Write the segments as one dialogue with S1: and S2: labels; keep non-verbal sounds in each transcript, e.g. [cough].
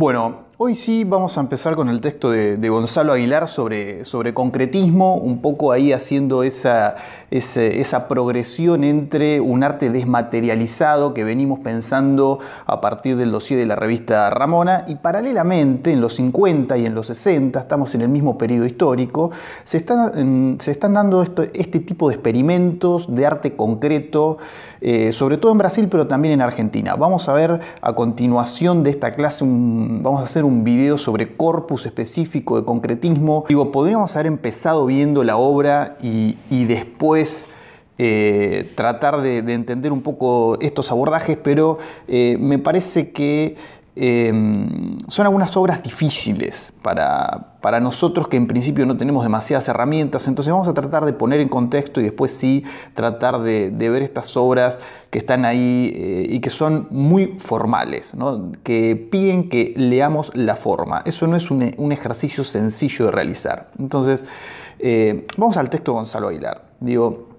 S1: Bueno, Hoy sí vamos a empezar con el texto de, Gonzalo Aguilar sobre, sobre, concretismo, un poco ahí haciendo esa, progresión entre un arte desmaterializado que venimos pensando a partir del dossier de la revista Ramona y paralelamente en los 50 y en los 60, estamos en el mismo periodo histórico, se están, se están dando este tipo de experimentos de arte concreto, eh, sobre todo en Brasil pero también en Argentina. Vamos a ver a continuación de esta clase, vamos a hacer un un video sobre corpus específico de concretismo. Digo, podríamos haber empezado viendo la obra y, después... Eh, tratar de, entender un poco estos abordajes, pero eh, me parece que Em, son algunas obras difíciles para, para, nosotros que en principio no tenemos demasiadas herramientas, entonces vamos a tratar de poner en contexto y después sí tratar de, ver estas obras que están ahí eh, y que son muy formales, que piden que leamos la forma. Eso no es un, ejercicio sencillo de realizar. Entonces, eh, vamos al texto de Gonzalo Aguilar. Digo,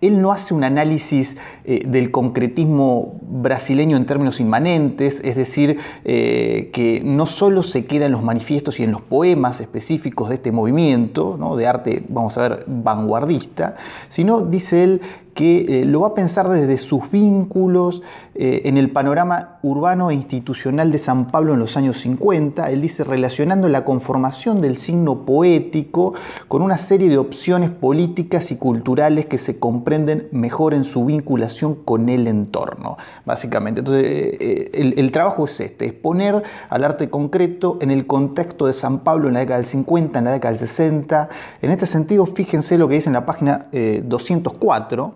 S1: él no hace un análisis eh, del concretismo brasileño en términos inmanentes, es decir, eh, que no solo se queda en los manifiestos y en los poemas específicos de este movimiento, ¿no? de arte, vamos a ver, vanguardista, sino, dice él, que eh, lo va a pensar desde sus vínculos eh, en el panorama urbano e institucional de San Pablo en los años 50. Él dice, relacionando la conformación del signo poético con una serie de opciones políticas y culturales que se comprenden mejor en su vinculación con el entorno, básicamente. Entonces, eh, el, trabajo es este, es poner al arte concreto en el contexto de San Pablo en la década del 50, en la década del 60. En este sentido, fíjense lo que dice en la página 204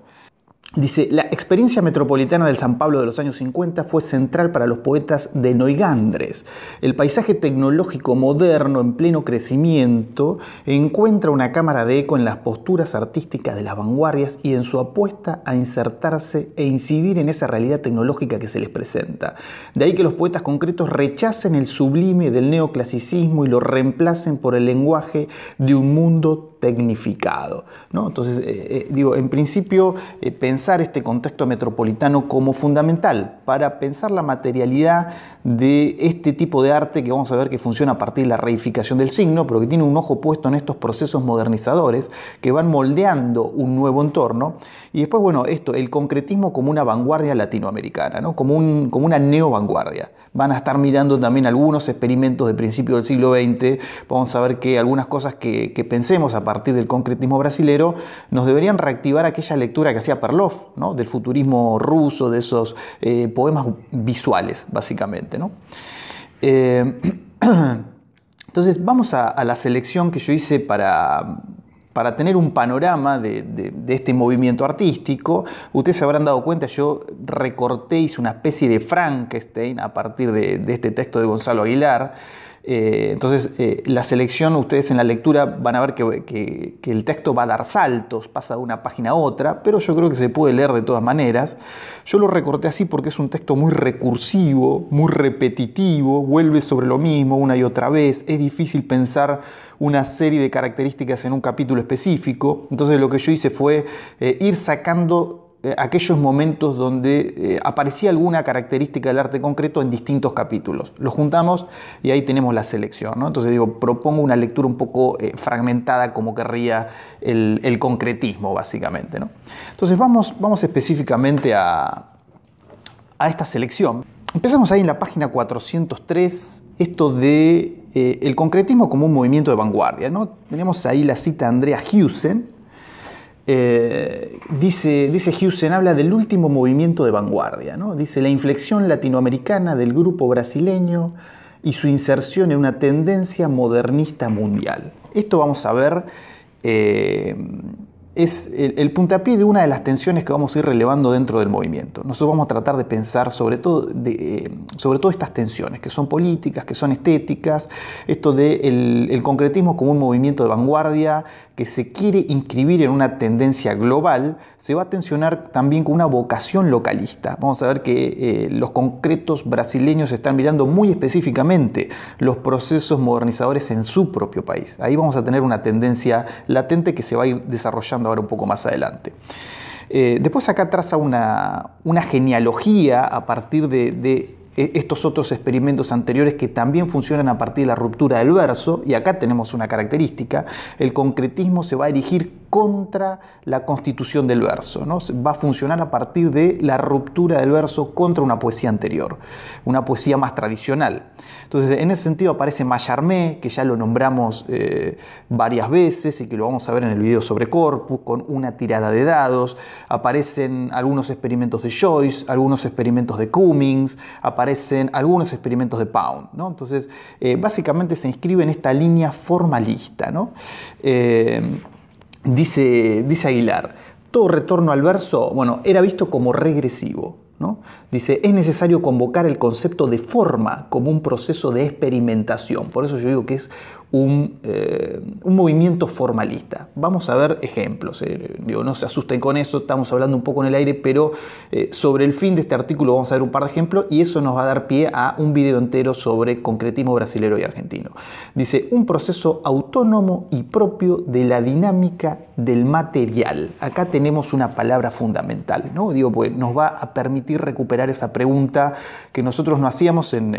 S1: Dice, la experiencia metropolitana del San Pablo de los años 50 fue central para los poetas de Noigandres. El paisaje tecnológico moderno en pleno crecimiento encuentra una cámara de eco en las posturas artísticas de las vanguardias y en su apuesta a insertarse e incidir en esa realidad tecnológica que se les presenta. De ahí que los poetas concretos rechacen el sublime del neoclasicismo y lo reemplacen por el lenguaje de un mundo tecnificado. Entonces, eh, eh, digo, en principio, eh, pensar este contexto metropolitano como fundamental para pensar la materialidad de este tipo de arte que vamos a ver que funciona a partir de la reificación del signo, pero que tiene un ojo puesto en estos procesos modernizadores que van moldeando un nuevo entorno. Y después, bueno, esto, el concretismo como una vanguardia latinoamericana, ¿no? como, un, como una neovanguardia van a estar mirando también algunos experimentos de principio del siglo XX. Vamos a ver que algunas cosas que, pensemos a partir del concretismo brasilero nos deberían reactivar aquella lectura que hacía Perloff, ¿no? del futurismo ruso, de esos eh, poemas visuales, básicamente. ¿no? Eh, [clears throat] entonces, vamos a la selección que yo hice para para tener un panorama de, este movimiento artístico, ustedes se habrán dado cuenta, yo recorté, hice una especie de Frankenstein a partir de este texto de Gonzalo Aguilar. Eh, entonces, eh, la selección, ustedes en la lectura van a ver que, el texto va a dar saltos, pasa de una página a otra, pero yo creo que se puede leer de todas maneras. Yo lo recorté así porque es un texto muy recursivo, muy repetitivo, vuelve sobre lo mismo una y otra vez, es difícil pensar una serie de características en un capítulo específico. Entonces, lo que yo hice fue eh, ir sacando eh, aquellos momentos donde eh, aparecía alguna característica del arte concreto en distintos capítulos. Los juntamos y ahí tenemos la selección. Entonces digo, propongo una lectura un poco eh, fragmentada como querría el, concretismo, básicamente. Entonces vamos, vamos específicamente a, esta selección. Empezamos ahí en la página 403, esto de el concretismo como un movimiento de vanguardia. ¿no? Tenemos ahí la cita de Andrea Hewson, eh, dice, dice en habla del último movimiento de vanguardia, ¿no? dice la inflexión latinoamericana del grupo brasileño y su inserción en una tendencia modernista mundial. Esto vamos a ver, eh, es el, puntapié de una de las tensiones que vamos a ir relevando dentro del movimiento. Nosotros vamos a tratar de pensar sobre todo, eh, sobre todo estas tensiones, que son políticas, que son estéticas, esto del concretismo como un movimiento de vanguardia que se quiere inscribir en una tendencia global, se va a tensionar también con una vocación localista. Vamos a ver que eh, los concretos brasileños están mirando muy específicamente los procesos modernizadores en su propio país. Ahí vamos a tener una tendencia latente que se va a ir desarrollando ahora un poco más adelante. Eh, después acá traza una, genealogía a partir de e, estos otros experimentos anteriores que también funcionan a partir de la ruptura del verso, y acá tenemos una característica, el concretismo se va a erigir contra la constitución del verso. ¿no? Va a funcionar a partir de la ruptura del verso contra una poesía anterior, una poesía más tradicional. Entonces, en ese sentido aparece Mallarmé, que ya lo nombramos eh, varias veces y que lo vamos a ver en el video sobre Corpus, con una tirada de dados. Aparecen algunos experimentos de Joyce, algunos experimentos de Cummings, aparecen algunos experimentos de Pound. ¿no? Entonces, eh, básicamente se inscribe en esta línea formalista. ¿no? Eh, Dice, Aguilar, todo retorno al verso, bueno, era visto como regresivo. ¿no? Dice, es necesario convocar el concepto de forma como un proceso de experimentación. Por eso yo digo que es eh, un, movimiento formalista. Vamos a ver ejemplos. Eh, no se asusten con eso, estamos hablando un poco en el aire, pero eh, sobre el fin de este artículo vamos a ver un par de ejemplos y eso nos va a dar pie a un video entero sobre concretismo brasilero y argentino. Dice, un proceso autónomo y propio de la dinámica del material. Acá tenemos una palabra fundamental, ¿no? Digo, pues nos va a permitir recuperar esa pregunta que nosotros no hacíamos en,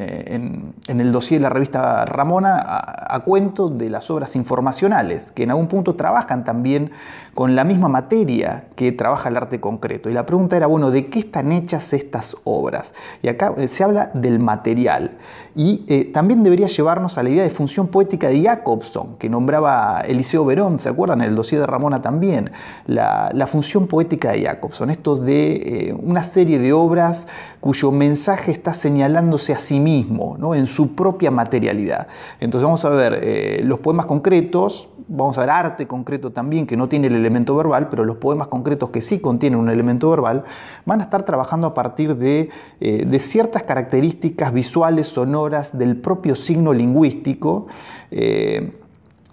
S1: el dossier de la revista Ramona a cuenta de las obras informacionales, que en algún punto trabajan también con la misma materia que trabaja el arte concreto. Y la pregunta era, bueno, ¿de qué están hechas estas obras? Y acá eh, se habla del material. Y eh, también debería llevarnos a la idea de función poética de Jacobson, que nombraba Eliseo Verón, ¿se acuerdan? El dossier de Ramona también. La, función poética de Jacobson, esto de eh, una serie de obras cuyo mensaje está señalándose a sí mismo, ¿no? en su propia materialidad. Entonces vamos a ver eh, los poemas concretos, vamos a ver arte concreto también, que no tiene el elemento verbal, pero los poemas concretos que sí contienen un elemento verbal, van a estar trabajando a partir de, eh, ciertas características visuales, sonoras del propio signo lingüístico. Eh,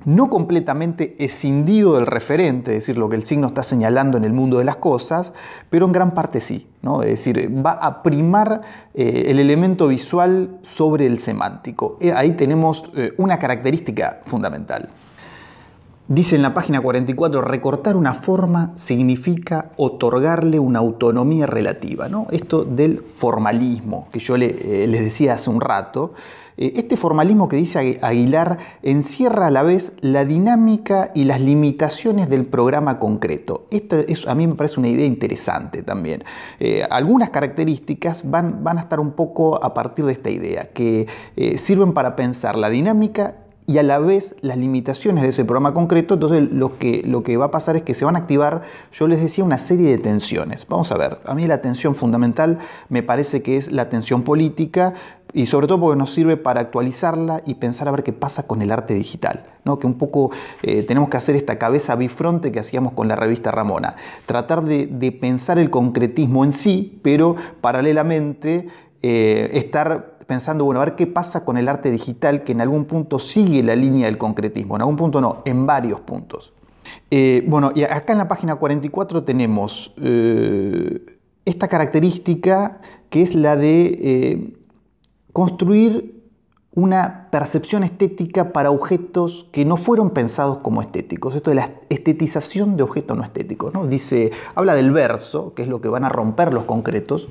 S1: no completamente escindido del referente, es decir, lo que el signo está señalando en el mundo de las cosas, pero en gran parte sí. ¿no? Es decir, va a primar eh, el elemento visual sobre el semántico. Eh, ahí tenemos eh, una característica fundamental. Dice en la página 44, recortar una forma significa otorgarle una autonomía relativa. ¿no? Esto del formalismo, que yo les decía hace un rato, eh, este formalismo que dice Aguilar encierra a la vez la dinámica y las limitaciones del programa concreto. Esto a mí me parece una idea interesante también. Eh, algunas características van, van, a estar un poco a partir de esta idea, que eh, sirven para pensar la dinámica y a la vez las limitaciones de ese programa concreto, entonces lo que, lo que va a pasar es que se van a activar, yo les decía, una serie de tensiones. Vamos a ver, a mí la tensión fundamental me parece que es la tensión política, y sobre todo porque nos sirve para actualizarla y pensar a ver qué pasa con el arte digital, ¿no? que un poco eh, tenemos que hacer esta cabeza bifronte que hacíamos con la revista Ramona, tratar de, pensar el concretismo en sí, pero paralelamente eh, estar pensando, bueno, a ver qué pasa con el arte digital que en algún punto sigue la línea del concretismo, en algún punto no, en varios puntos. Eh, bueno, y acá en la página 44 tenemos esta característica que es la de construir una percepción estética para objetos que no fueron pensados como estéticos. Esto de la estetización de objetos no estéticos. ¿no? Dice, habla del verso, que es lo que van a romper los concretos,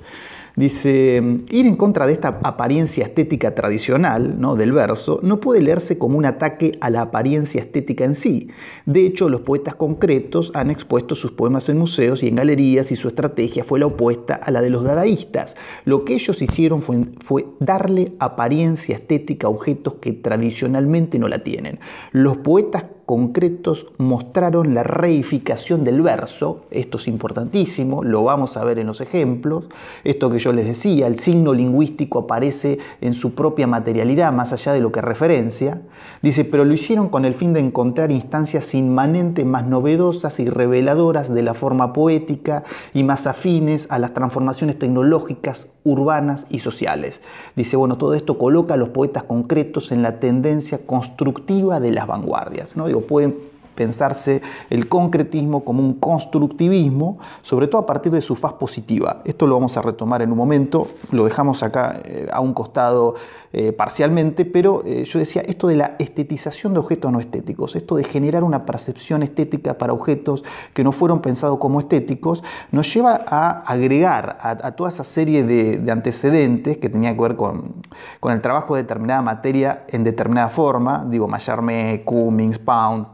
S1: Dice, mm, ir en contra de esta apariencia estética tradicional ¿no? del verso no puede leerse como un ataque a la apariencia estética en sí. De hecho, los poetas concretos han expuesto sus poemas en museos y en galerías y su estrategia fue la opuesta a la de los dadaístas. Lo que ellos hicieron fue, fue darle apariencia estética a objetos que tradicionalmente no la tienen. Los poetas concretos mostraron la reificación del verso, esto es importantísimo, lo vamos a ver en los ejemplos, esto que yo les decía, el signo lingüístico aparece en su propia materialidad, más allá de lo que referencia, dice, pero lo hicieron con el fin de encontrar instancias inmanentes más novedosas y reveladoras de la forma poética y más afines a las transformaciones tecnológicas, urbanas y sociales. Dice, bueno, todo esto coloca a los poetas concretos en la tendencia constructiva de las vanguardias, ¿no? Digo, pueden pensarse el concretismo como un constructivismo, sobre todo a partir de su faz positiva. Esto lo vamos a retomar en un momento, lo dejamos acá eh, a un costado eh, parcialmente, pero eh, yo decía esto de la estetización de objetos no estéticos, esto de generar una percepción estética para objetos que no fueron pensados como estéticos, nos lleva a agregar a, toda esa serie de, antecedentes que tenía que ver con, con el trabajo de determinada materia en determinada forma, digo, Mayarme, Cummings, Pound,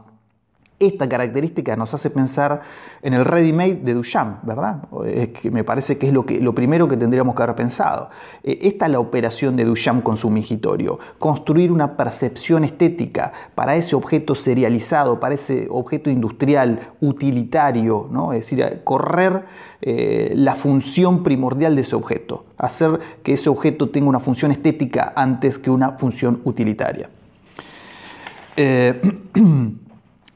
S1: esta característica nos hace pensar en el ready-made de Duchamp, ¿verdad? que me parece que es lo, primero que tendríamos que haber pensado. Eh, esta es la operación de Duchamp con su migitorio, construir una percepción estética para ese objeto serializado, para ese objeto industrial, utilitario, ¿no? es decir, correr eh, la función primordial de ese objeto, hacer que ese objeto tenga una función estética antes que una función utilitaria. Eh, [clears throat]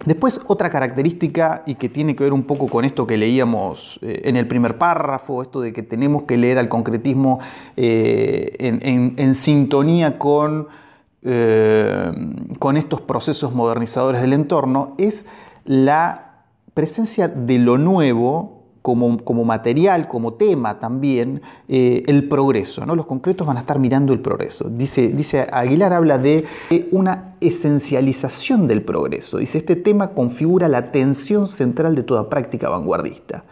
S1: Después otra característica y que tiene que ver un poco con esto que leíamos eh, en el primer párrafo, esto de que tenemos que leer al concretismo eh, en, sintonía con, eh, con estos procesos modernizadores del entorno, es la presencia de lo nuevo como, material, como tema también, eh, el progreso. Los concretos van a estar mirando el progreso. Dice, dice Aguilar habla de una esencialización del progreso. Dice, este tema configura la tensión central de toda práctica vanguardista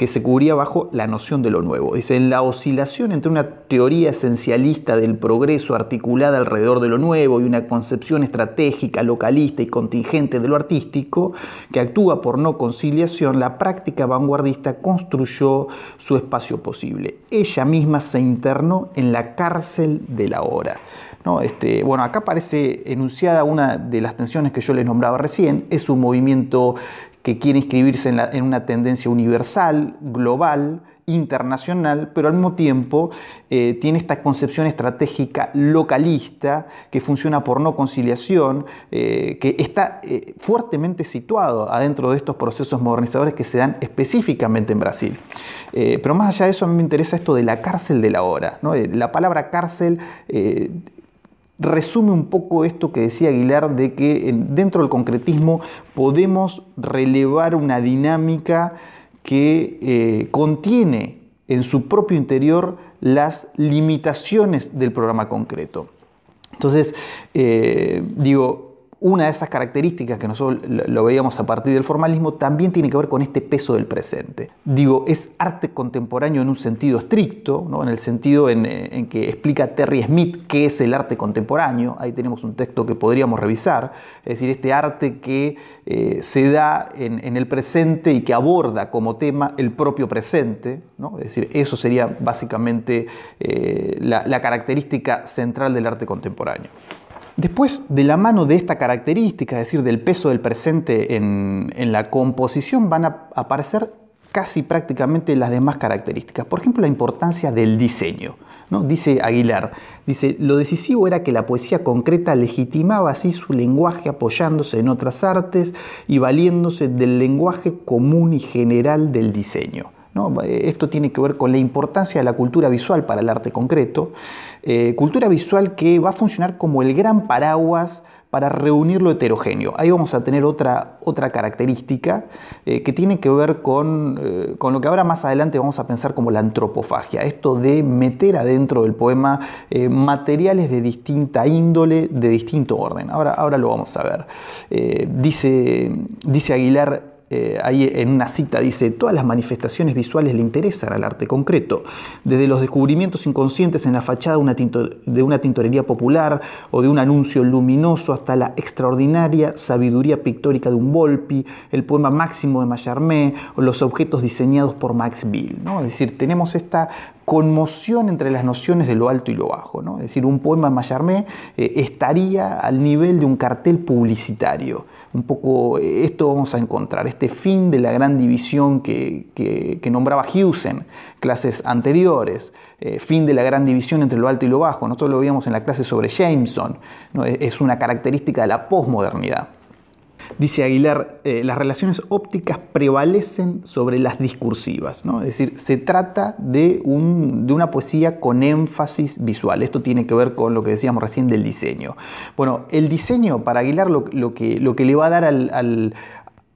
S1: que se cubría bajo la noción de lo nuevo. Es en la oscilación entre una teoría esencialista del progreso articulada alrededor de lo nuevo y una concepción estratégica, localista y contingente de lo artístico, que actúa por no conciliación, la práctica vanguardista construyó su espacio posible. Ella misma se internó en la cárcel de la hora. ¿No? Este, bueno, acá aparece enunciada una de las tensiones que yo les nombraba recién, es un movimiento que quiere inscribirse en, una tendencia universal, global, internacional, pero al mismo tiempo eh, tiene esta concepción estratégica localista que funciona por no conciliación, eh, que está eh, fuertemente situado adentro de estos procesos modernizadores que se dan específicamente en Brasil. pero más allá de eso, a mí me interesa esto de la cárcel de la hora. La palabra cárcel resume un poco esto que decía Aguilar de que dentro del concretismo podemos relevar una dinámica que eh, contiene en su propio interior las limitaciones del programa concreto. Entonces, eh, digo, una de esas características que nosotros lo veíamos a partir del formalismo también tiene que ver con este peso del presente. Digo, es arte contemporáneo en un sentido estricto, ¿no? en el sentido en, eh, que explica Terry Smith qué es el arte contemporáneo. Ahí tenemos un texto que podríamos revisar, es decir, este arte que eh, se da en, el presente y que aborda como tema el propio presente. Es decir, eso sería básicamente eh, la característica central del arte contemporáneo. Después, de la mano de esta característica, es decir, del peso del presente en, la composición, van a aparecer casi prácticamente las demás características. Por ejemplo, la importancia del diseño. ¿no? Dice Aguilar, dice, lo decisivo era que la poesía concreta legitimaba así su lenguaje apoyándose en otras artes y valiéndose del lenguaje común y general del diseño. Esto tiene que ver con la importancia de la cultura visual para el arte concreto. Eh, cultura visual que va a funcionar como el gran paraguas para reunir lo heterogéneo. Ahí vamos a tener otra, otra característica eh, que tiene que ver con, eh, con, lo que ahora más adelante vamos a pensar como la antropofagia, esto de meter adentro del poema materiales de distinta índole, de distinto orden. Ahora, ahora lo vamos a ver. dice, dice Aguilar, eh, ahí en una cita dice, todas las manifestaciones visuales le interesan al arte concreto, desde los descubrimientos inconscientes en la fachada de una tintorería popular o de un anuncio luminoso hasta la extraordinaria sabiduría pictórica de un Volpi, el poema máximo de Mallarmé o los objetos diseñados por Max Bill. ¿no? Es decir, tenemos esta conmoción entre las nociones de lo alto y lo bajo. ¿no? Es decir, un poema de Mallarmé eh, estaría al nivel de un cartel publicitario un poco eh, esto vamos a encontrar, este fin de la gran división que, que, nombraba Hughes clases anteriores, eh, fin de la gran división entre lo alto y lo bajo. Nosotros lo veíamos en la clase sobre Jameson, es una característica de la posmodernidad. Dice Aguilar, eh, las relaciones ópticas prevalecen sobre las discursivas, ¿no? es decir, se trata de, un, una poesía con énfasis visual. Esto tiene que ver con lo que decíamos recién del diseño. Bueno, el diseño para Aguilar lo, lo, que, lo que, le va a dar al,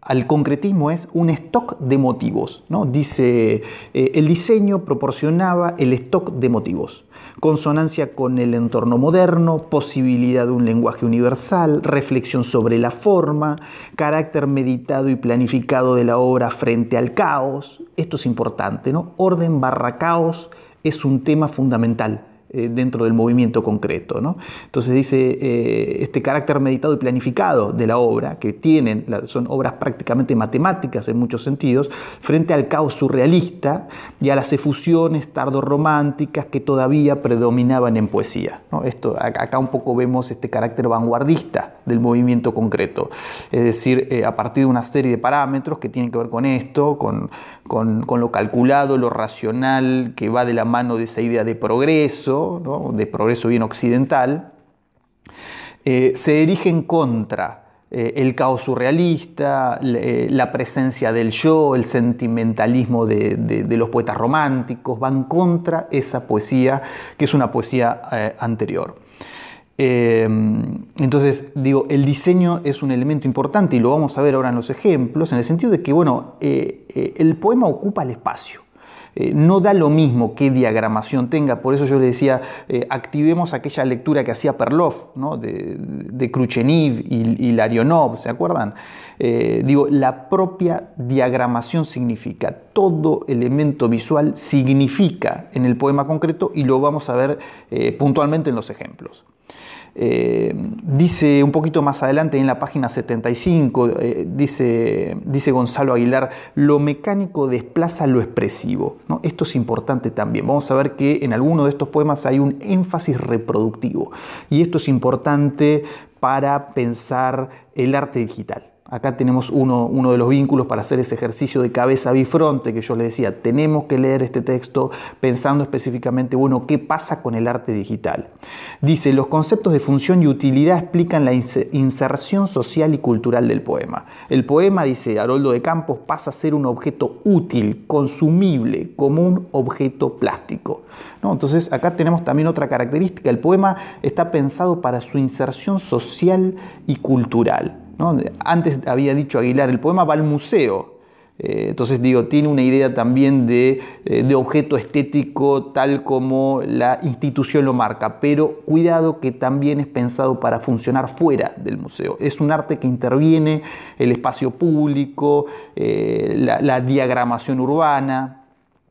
S1: al concretismo es un stock de motivos. ¿no? Dice, eh, el diseño proporcionaba el stock de motivos. Consonancia con el entorno moderno, posibilidad de un lenguaje universal, reflexión sobre la forma, carácter meditado y planificado de la obra frente al caos. Esto es importante, ¿no? Orden barra caos es un tema fundamental eh, dentro del movimiento concreto. Entonces dice, eh, este carácter meditado y planificado de la obra, que tienen, son obras prácticamente matemáticas en muchos sentidos, frente al caos surrealista y a las efusiones tardorrománticas que todavía predominaban en poesía. Esto, acá un poco vemos este carácter vanguardista del movimiento concreto, es decir, eh, a partir de una serie de parámetros que tienen que ver con esto, con lo calculado, lo racional, que va de la mano de esa idea de progreso, de progreso bien occidental, eh, se erigen contra eh, el caos surrealista, eh, la presencia del yo, el sentimentalismo de, los poetas románticos, van contra esa poesía, que es una poesía anterior. Em, entonces, digo, el diseño es un elemento importante y lo vamos a ver ahora en los ejemplos, en el sentido de que, bueno, el poema ocupa el espacio. Eh, no da lo mismo qué diagramación tenga, por eso yo le decía, eh, activemos aquella lectura que hacía Perlov, de, Khrushchev y, y Larionov, ¿se acuerdan? Eh, digo, la propia diagramación significa, todo elemento visual significa en el poema concreto y lo vamos a ver eh, puntualmente en los ejemplos. Eh, dice un poquito más adelante en la página 75, dice, Gonzalo Aguilar, lo mecánico desplaza lo expresivo. Esto es importante también. Vamos a ver que en alguno de estos poemas hay un énfasis reproductivo y esto es importante para pensar el arte digital. Acá tenemos uno, de los vínculos para hacer ese ejercicio de cabeza bifronte que yo le decía, tenemos que leer este texto pensando específicamente, bueno, ¿qué pasa con el arte digital? Dice, los conceptos de función y utilidad explican la inserción social y cultural del poema. El poema, dice Haroldo de Campos, pasa a ser un objeto útil, consumible, como un objeto plástico. Entonces, acá tenemos también otra característica, el poema está pensado para su inserción social y cultural. Antes había dicho Aguilar, el poema va al museo. Eh, entonces digo, tiene una idea también eh, de, objeto estético tal como la institución lo marca, pero cuidado que también es pensado para funcionar fuera del museo. Es un arte que interviene el espacio público, eh, la, diagramación urbana,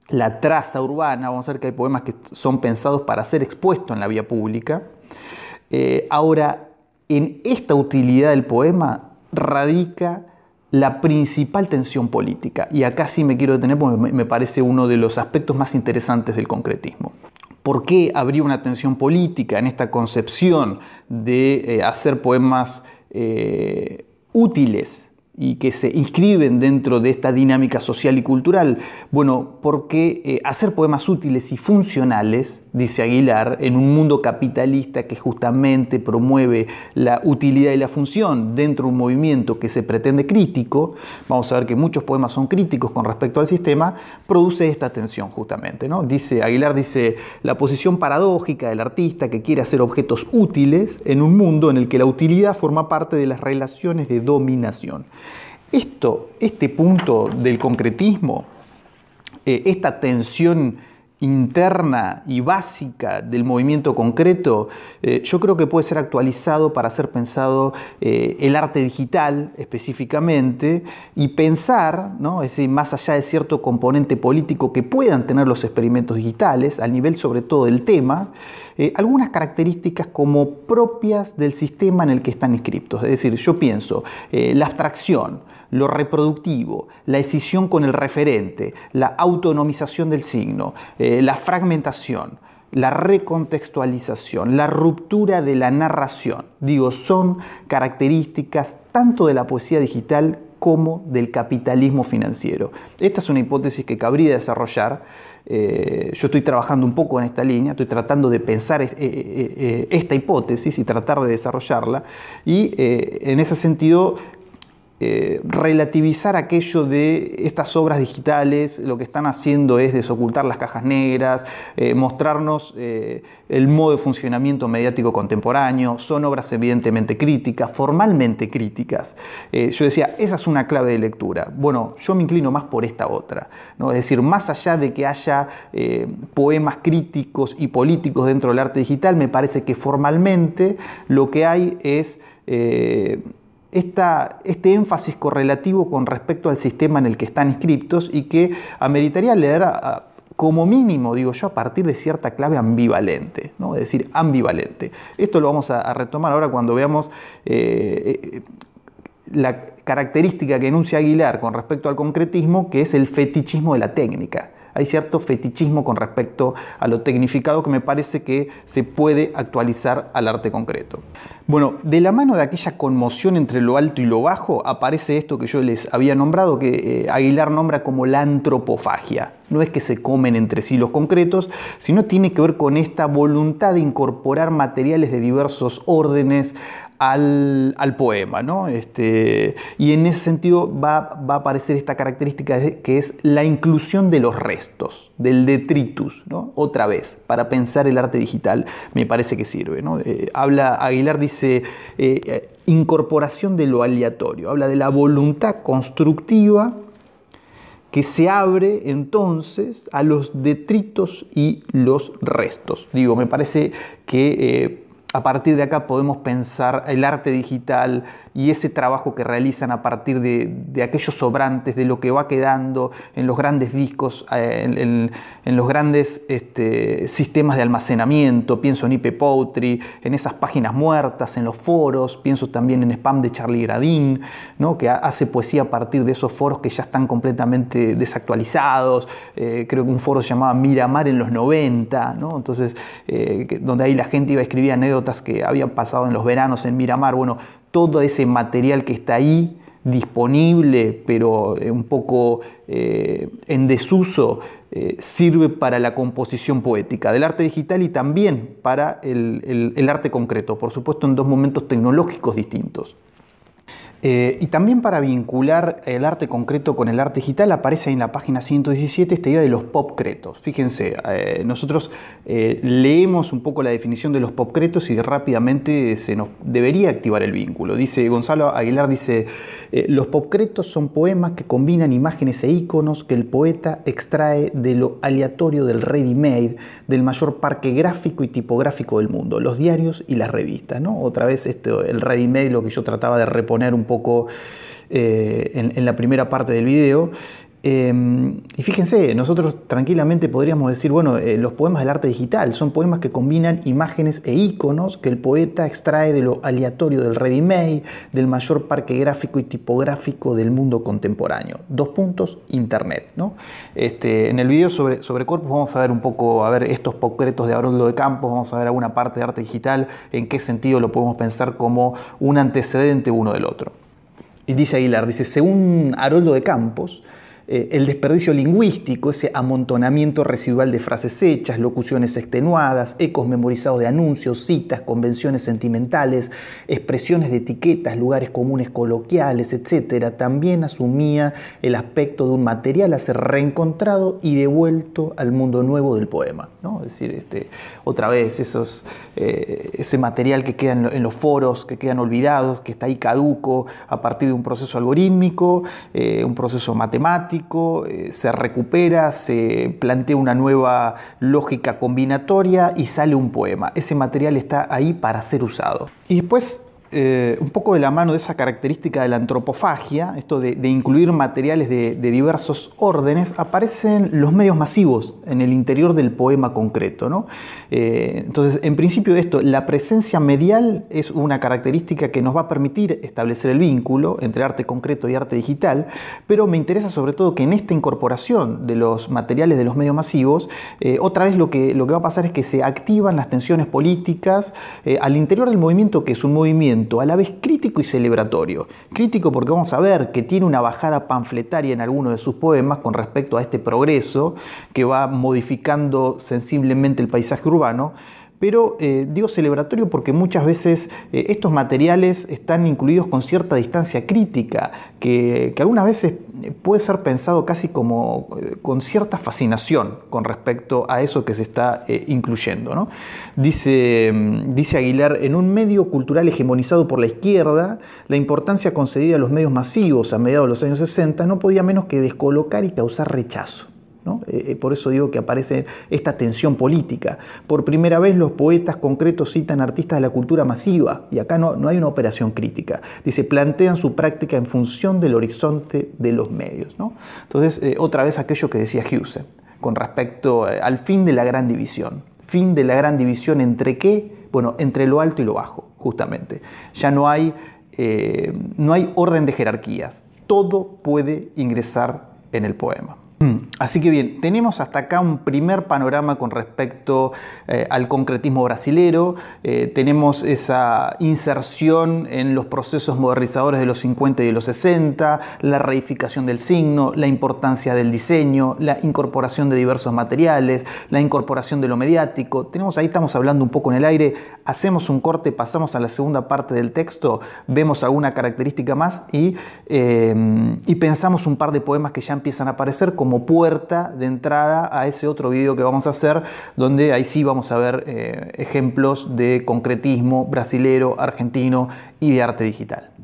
S1: la traza urbana, vamos a ver que hay poemas que son pensados para ser expuestos en la vía pública. ahora, en esta utilidad del poema radica la principal tensión política. Y acá sí me quiero detener porque me parece uno de los aspectos más interesantes del concretismo. ¿Por qué habría una tensión política en esta concepción de eh, hacer poemas eh, útiles y que se inscriben dentro de esta dinámica social y cultural? Bueno, porque eh, hacer poemas útiles y funcionales dice Aguilar, en un mundo capitalista que justamente promueve la utilidad y la función dentro de un movimiento que se pretende crítico, vamos a ver que muchos poemas son críticos con respecto al sistema, produce esta tensión justamente. ¿no? Dice, Aguilar dice, la posición paradójica del artista que quiere hacer objetos útiles en un mundo en el que la utilidad forma parte de las relaciones de dominación. Esto, este punto del concretismo, eh, esta tensión interna y básica del movimiento concreto, eh, yo creo que puede ser actualizado para ser pensado eh, el arte digital específicamente y pensar, ¿no? más allá de cierto componente político que puedan tener los experimentos digitales, al nivel sobre todo del tema, eh, algunas características como propias del sistema en el que están inscritos. Es decir, yo pienso, la abstracción, lo reproductivo, la escisión con el referente, la autonomización del signo, eh, la fragmentación, la recontextualización, la ruptura de la narración. Digo, son características tanto de la poesía digital como del capitalismo financiero. Esta es una hipótesis que cabría desarrollar. Eh, yo estoy trabajando un poco en esta línea, estoy tratando de pensar eh, esta hipótesis y tratar de desarrollarla. Y en ese sentido eh, relativizar aquello de estas obras digitales, lo que están haciendo es desocultar las cajas negras, eh, mostrarnos eh, el modo de funcionamiento mediático contemporáneo, son obras evidentemente críticas, formalmente críticas. yo decía, esa es una clave de lectura. Bueno, yo me inclino más por esta otra, ¿no? es decir, más allá de que haya poemas críticos y políticos dentro del arte digital, me parece que formalmente lo que hay es este énfasis correlativo con respecto al sistema en el que están inscriptos y que ameritaría leer como mínimo, digo yo, a partir de cierta clave ambivalente, es decir, ambivalente. Esto lo vamos a, retomar ahora cuando veamos eh, eh, la característica que enuncia Aguilar con respecto al concretismo, que es el fetichismo de la técnica hay cierto fetichismo con respecto a lo tecnificado que me parece que se puede actualizar al arte concreto. Bueno, de la mano de aquella conmoción entre lo alto y lo bajo aparece esto que yo les había nombrado, que eh, Aguilar nombra como la antropofagia. No es que se comen entre sí los concretos, sino tiene que ver con esta voluntad de incorporar materiales de diversos órdenes al, poema, ¿no? Este, y en ese sentido va, a aparecer esta característica que es la inclusión de los restos, del detritus, ¿no? Otra vez, para pensar el arte digital me parece que sirve, ¿no? Eh, habla, Aguilar dice... Eh, eh, incorporación de lo aleatorio, habla de la voluntad constructiva que se abre entonces a los detritos y los restos. Digo, me parece que a partir de acá podemos pensar el arte digital y ese trabajo que realizan a partir de, aquellos sobrantes, de lo que va quedando en los grandes discos, eh, en, los grandes este, sistemas de almacenamiento, pienso en IP Poetry, en esas páginas muertas, en los foros, pienso también en Spam de Charlie Gradin, ¿no? que hace poesía a partir de esos foros que ya están completamente desactualizados, eh, creo que un foro se llamaba Miramar en los 90, entonces eh, donde ahí la gente iba a escribir anécdotas que habían pasado en los veranos en Miramar, bueno, todo ese material que está ahí disponible, pero eh, un poco eh, en desuso, eh, sirve para la composición poética del arte digital y también para el arte concreto, por supuesto en dos momentos tecnológicos distintos. Eh, y también para vincular el arte concreto con el arte digital aparece en la página 117 esta idea de los popcretos. Fíjense, eh, nosotros eh, leemos un poco la definición de los popcretos y rápidamente se nos debería activar el vínculo. Dice Gonzalo Aguilar, dice, los popcretos son poemas que combinan imágenes e íconos que el poeta extrae de lo aleatorio del ready-made, del mayor parque gráfico y tipográfico del mundo, los diarios y las revistas. Otra vez esto, el ready-made, lo que yo trataba de reponer un poco poco eh, en, la primera parte del video. Em, y fíjense, nosotros tranquilamente podríamos decir, bueno, eh, los poemas del arte digital son poemas que combinan imágenes e íconos que el poeta extrae de lo aleatorio del ready-made, del mayor parque gráfico y tipográfico del mundo contemporáneo. Dos puntos, Internet. Este, en el video sobre, sobre Corpus vamos a ver un poco, a ver estos concretos de Aroldo de Campos, vamos a ver alguna parte de arte digital, en qué sentido lo podemos pensar como un antecedente uno del otro. Y dice Aguilar, dice, según Haroldo de Campos, eh, el desperdicio lingüístico, ese amontonamiento residual de frases hechas, locuciones extenuadas, ecos memorizados de anuncios, citas, convenciones sentimentales, expresiones de etiquetas, lugares comunes coloquiales, etc., también asumía el aspecto de un material a ser reencontrado y devuelto al mundo nuevo del poema. Es decir, este, otra vez esos, eh, ese material que queda en, los foros, que quedan olvidados, que está ahí caduco a partir de un proceso algorítmico, eh, un proceso matemático, eh, se recupera, se plantea una nueva lógica combinatoria y sale un poema. Ese material está ahí para ser usado. Y después eh, un poco de la mano de esa característica de la antropofagia, esto de, incluir materiales de, diversos órdenes, aparecen los medios masivos en el interior del poema concreto. ¿no? Eh, entonces, en principio esto, la presencia medial es una característica que nos va a permitir establecer el vínculo entre arte concreto y arte digital, pero me interesa sobre todo que en esta incorporación de los materiales de los medios masivos, eh, otra vez lo que, lo que va a pasar es que se activan las tensiones políticas al interior del movimiento, que es un movimiento, a la vez crítico y celebratorio. Crítico porque vamos a ver que tiene una bajada panfletaria en algunos de sus poemas con respecto a este progreso que va modificando sensiblemente el paisaje urbano pero eh, digo celebratorio porque muchas veces eh, estos materiales están incluidos con cierta distancia crítica, que, algunas veces eh, puede ser pensado casi como con cierta fascinación con respecto a eso que se está incluyendo. ¿no? Dice, mm, dice Aguilar, en un medio cultural hegemonizado por la izquierda, la importancia concedida a los medios masivos a mediados de los años 60 no podía menos que descolocar y causar rechazo. Eh, eh, por eso digo que aparece esta tensión política. Por primera vez los poetas concretos citan artistas de la cultura masiva, y acá no, no hay una operación crítica. Dice, plantean su práctica en función del horizonte de los medios. Entonces, eh, otra vez aquello que decía Hughes con respecto al fin de la gran división. Fin de la gran división entre qué? Bueno, entre lo alto y lo bajo, justamente. Ya no hay, no hay orden de jerarquías. Todo puede ingresar en el poema. Mm, así que bien, tenemos hasta acá un primer panorama con respecto eh, al concretismo brasilero, eh, tenemos esa inserción en los procesos modernizadores de los 50 y de los 60, la reificación del signo, la importancia del diseño, la incorporación de diversos materiales, la incorporación de lo mediático, tenemos ahí, estamos hablando un poco en el aire, hacemos un corte, pasamos a la segunda parte del texto, vemos alguna característica más y, eh, y pensamos un par de poemas que ya empiezan a aparecer como puerta de entrada a ese otro video que vamos a hacer, donde ahí sí vamos a ver eh, ejemplos de concretismo brasilero, argentino y de arte digital.